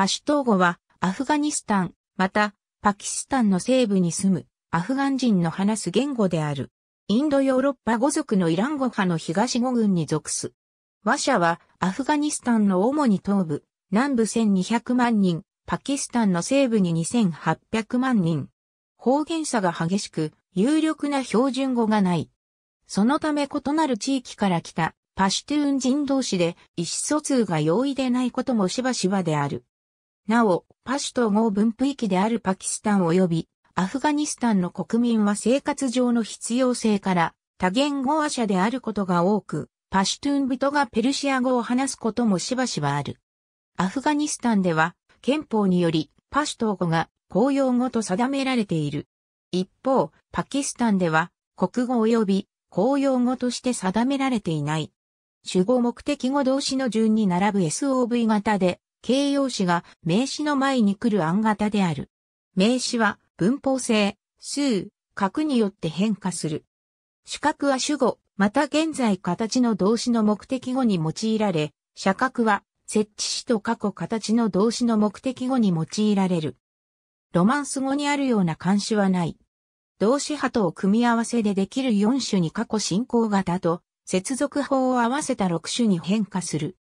パシュトー語はアフガニスタン、またパキスタンの西部に住むアフガン人の話す言語である。インドヨーロッパ語族のイラン語派の東語群に属す。和者はアフガニスタンの主に東部、南部1200万人、パキスタンの西部に2800万人。方言差が激しく、有力な標準語がない。そのため異なる地域から来たパシュトゥーン人同士で意思疎通が容易でないこともしばしばである。なお、パシュト合分布域であるパキスタン及びアフガニスタンの国民は生活上の必要性から多言語話者であることが多く、パシュトゥーン人がペルシア語を話すこともしばしばある。アフガニスタンでは憲法によりパシュト語が公用語と定められている。一方、パキスタンでは国語及び公用語として定められていない。主語目的語同士の順に並ぶ SOV 型で形容詞が名詞の前に来る案型である。名詞は文法性、数、格によって変化する。主格は主語、また現在形の動詞の目的語に用いられ、社格は設置詞と過去形の動詞の目的語に用いられる。ロマンス語にあるような監視はない。動詞派とを組み合わせでできる4種に過去進行型と接続法を合わせた6種に変化する。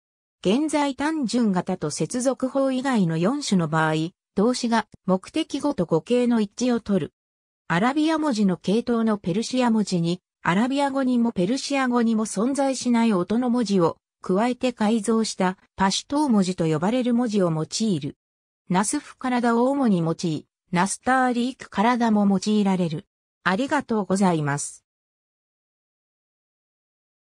現在単純型と接続法以外の4種の場合、動詞が目的語と語形の一致を取る。アラビア文字の系統のペルシア文字に、アラビア語にもペルシア語にも存在しない音の文字を加えて改造したパシュトー文字と呼ばれる文字を用いる。ナスフ体を主に用い、ナスターリーク体も用いられる。ありがとうございます。